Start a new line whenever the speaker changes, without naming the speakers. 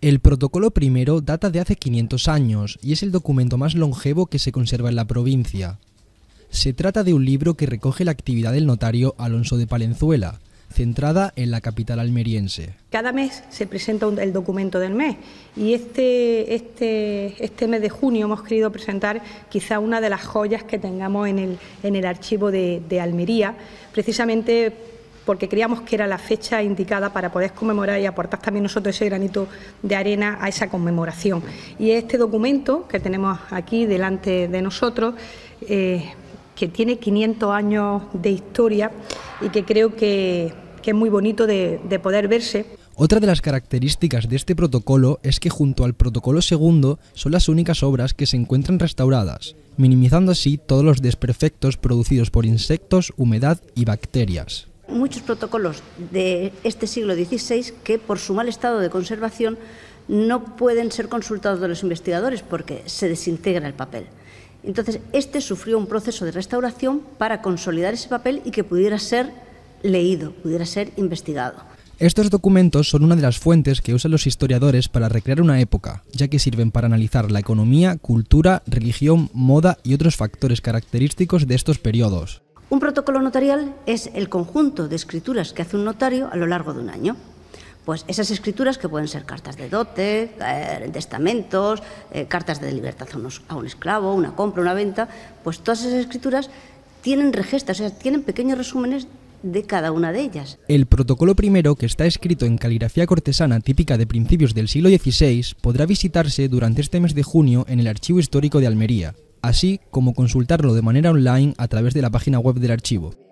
El protocolo primero data de hace 500 años y es el documento más longevo que se conserva en la provincia. Se trata de un libro que recoge la actividad del notario Alonso de Palenzuela, centrada en la capital almeriense.
Cada mes se presenta el documento del mes y este, este, este mes de junio hemos querido presentar quizá una de las joyas que tengamos en el, en el archivo de, de Almería, precisamente porque creíamos que era la fecha indicada para poder conmemorar y aportar también nosotros ese granito de arena a esa conmemoración. Y este documento que tenemos aquí delante de nosotros, eh, que tiene 500 años de historia y que creo que, es muy bonito de poder verse.
Otra de las características de este protocolo es que junto al protocolo segundo son las únicas obras que se encuentran restauradas, minimizando así todos los desperfectos producidos por insectos, humedad y bacterias
muchos protocolos de este siglo XVI que, por su mal estado de conservación, no pueden ser consultados de los investigadores porque se desintegra el papel. Entonces, este sufrió un proceso de restauración para consolidar ese papel y que pudiera ser leído, pudiera ser investigado.
Estos documentos son una de las fuentes que usan los historiadores para recrear una época, ya que sirven para analizar la economía, cultura, religión, moda y otros factores característicos de estos periodos.
Un protocolo notarial es el conjunto de escrituras que hace un notario a lo largo de un año. Pues esas escrituras que pueden ser cartas de dote, eh, testamentos, eh, cartas de libertad a, a un esclavo, una compra, una venta, pues todas esas escrituras tienen registros, o sea, tienen pequeños resúmenes de cada una de ellas.
El protocolo primero, que está escrito en caligrafía cortesana típica de principios del siglo XVI, podrá visitarse durante este mes de junio en el Archivo Histórico de Almería así como consultarlo de manera online a través de la página web del archivo.